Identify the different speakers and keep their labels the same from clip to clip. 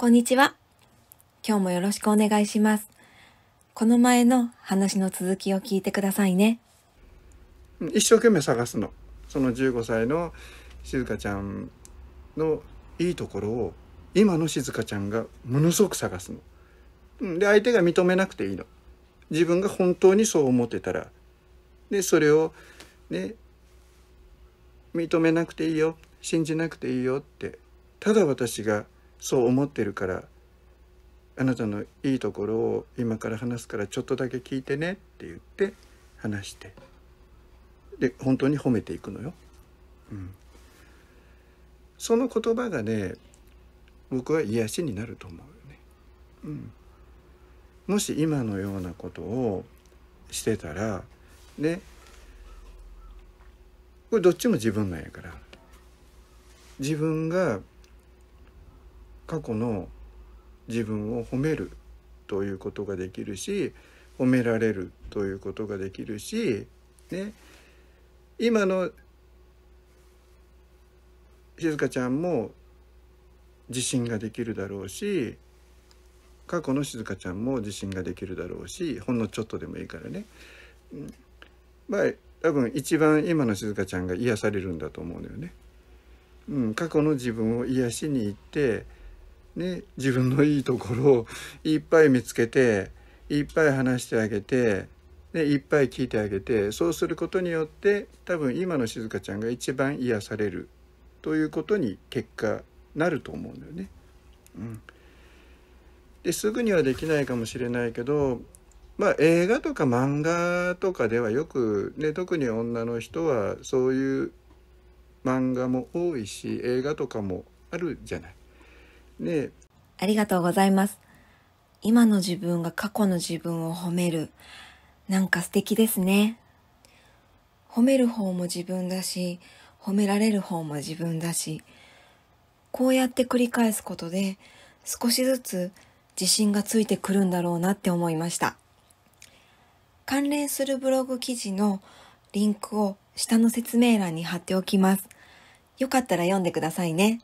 Speaker 1: こんにちは。今日もよろしくお願いします。この前の話の続きを聞いてくださいね。
Speaker 2: 一生懸命探すの。その15歳の静香ちゃんのいいところを今の静香ちゃんがものすごく探すの。で相手が認めなくていいの。自分が本当にそう思ってたら。でそれをね認めなくていいよ信じなくていいよってただ私がそう思ってるからあなたのいいところを今から話すからちょっとだけ聞いてねって言って話してで本当に褒めていくのよ。うん、その言葉がね僕は癒しになると思うよね。うん、もし今のようなことをしてたらねこれどっちも自分なんやから自分が過去の自分を褒めるということができるし褒められるということができるし、ね、今の静香ちゃんも自信ができるだろうし過去の静香ちゃんも自信ができるだろうしほんのちょっとでもいいからね。うんまあ、多分一番今の静香ちゃんが癒されるんだと思うのよね。うん、過去の自分を癒しに行ってね、自分のいいところをいっぱい見つけていっぱい話してあげてでいっぱい聞いてあげてそうすることによって多分今の静香ちゃんが一番癒されるということに結果なると思うんだよね。うん、ですぐにはできないかもしれないけど、まあ、映画とか漫画とかではよく、ね、特に女の人はそういう漫画も多いし映画とかもあるじゃない。あ
Speaker 1: りがとうございます。今の自分が過去の自分を褒める。なんか素敵ですね。褒める方も自分だし、褒められる方も自分だし、こうやって繰り返すことで少しずつ自信がついてくるんだろうなって思いました。関連するブログ記事のリンクを下の説明欄に貼っておきます。よかったら読んでくださいね。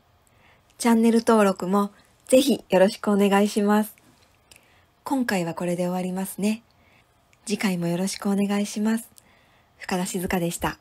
Speaker 1: チャンネル登録もぜひよろしくお願いします。今回はこれで終わりますね。次回もよろしくお願いします。深田静香でした。